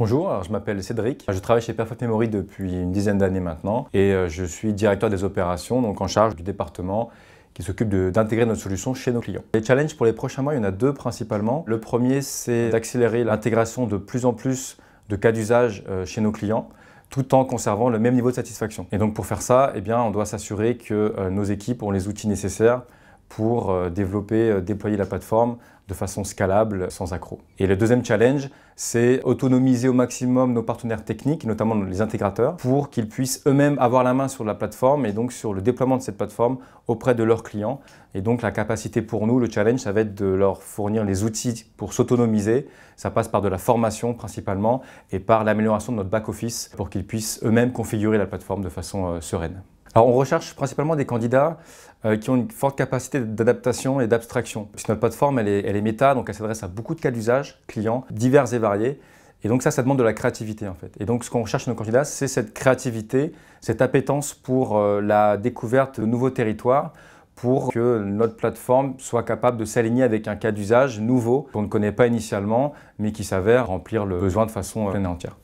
Bonjour, je m'appelle Cédric, je travaille chez Perfect Memory depuis une dizaine d'années maintenant et euh, je suis directeur des opérations, donc en charge du département qui s'occupe d'intégrer notre solution chez nos clients. Les challenges pour les prochains mois, il y en a deux principalement. Le premier, c'est d'accélérer l'intégration de plus en plus de cas d'usage euh, chez nos clients tout en conservant le même niveau de satisfaction. Et donc pour faire ça, eh bien, on doit s'assurer que euh, nos équipes ont les outils nécessaires pour euh, développer, euh, déployer la plateforme de façon scalable, sans accroc. Et le deuxième challenge, c'est autonomiser au maximum nos partenaires techniques, notamment les intégrateurs, pour qu'ils puissent eux-mêmes avoir la main sur la plateforme et donc sur le déploiement de cette plateforme auprès de leurs clients. Et donc la capacité pour nous, le challenge, ça va être de leur fournir les outils pour s'autonomiser. Ça passe par de la formation principalement et par l'amélioration de notre back-office pour qu'ils puissent eux-mêmes configurer la plateforme de façon euh, sereine. Alors on recherche principalement des candidats euh, qui ont une forte capacité d'adaptation et d'abstraction. puisque notre plateforme, elle est, méta, donc elle s'adresse à beaucoup de cas d'usage, clients, divers et variés. Et donc ça, ça demande de la créativité en fait. Et donc ce qu'on recherche chez nos candidats, c'est cette créativité, cette appétence pour euh, la découverte de nouveaux territoires, pour que notre plateforme soit capable de s'aligner avec un cas d'usage nouveau qu'on ne connaît pas initialement, mais qui s'avère remplir le besoin de façon pleine et entière.